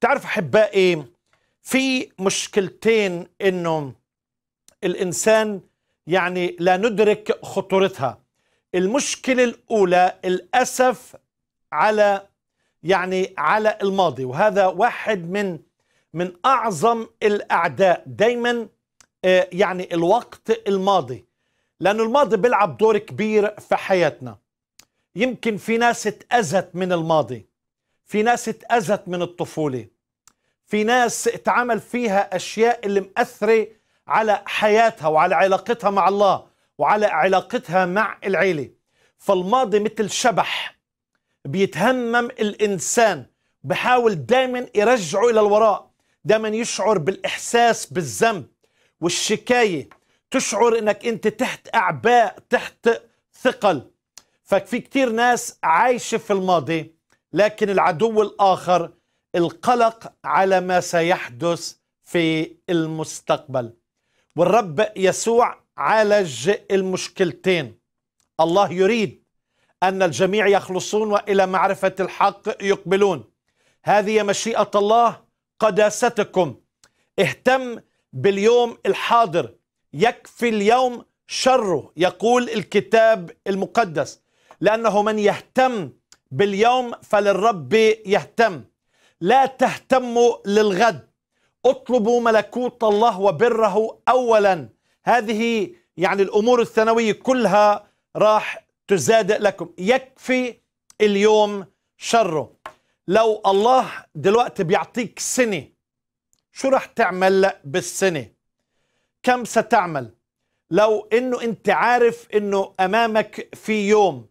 تعرف احبائي إيه؟ في مشكلتين انه الانسان يعني لا ندرك خطورتها المشكله الاولى الاسف على يعني على الماضي وهذا واحد من من اعظم الاعداء دايما آه، يعني الوقت الماضي لانه الماضي بيلعب دور كبير في حياتنا يمكن في ناس اتاذت من الماضي في ناس اتأذت من الطفولة في ناس اتعمل فيها أشياء اللي مأثرة على حياتها وعلى علاقتها مع الله وعلى علاقتها مع العيلة فالماضي مثل شبح بيتهمم الإنسان بحاول دايما يرجعه إلى الوراء دايما يشعر بالإحساس بالذنب والشكاية تشعر انك انت تحت اعباء تحت ثقل ففي كتير ناس عايشه في الماضي لكن العدو الاخر القلق على ما سيحدث في المستقبل والرب يسوع عالج المشكلتين الله يريد ان الجميع يخلصون والى معرفه الحق يقبلون هذه مشيئه الله قداستكم اهتم باليوم الحاضر يكفي اليوم شره يقول الكتاب المقدس لانه من يهتم باليوم فللرب يهتم لا تهتموا للغد اطلبوا ملكوت الله وبره اولا هذه يعني الامور الثانويه كلها راح تزاد لكم يكفي اليوم شره لو الله دلوقتي بيعطيك سنه شو راح تعمل بالسنه كم ستعمل لو انه انت عارف انه امامك في يوم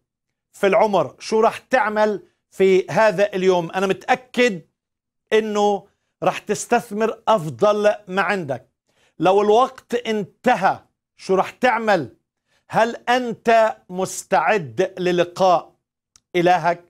في العمر شو رح تعمل في هذا اليوم أنا متأكد أنه رح تستثمر أفضل ما عندك لو الوقت انتهى شو رح تعمل هل أنت مستعد للقاء إلهك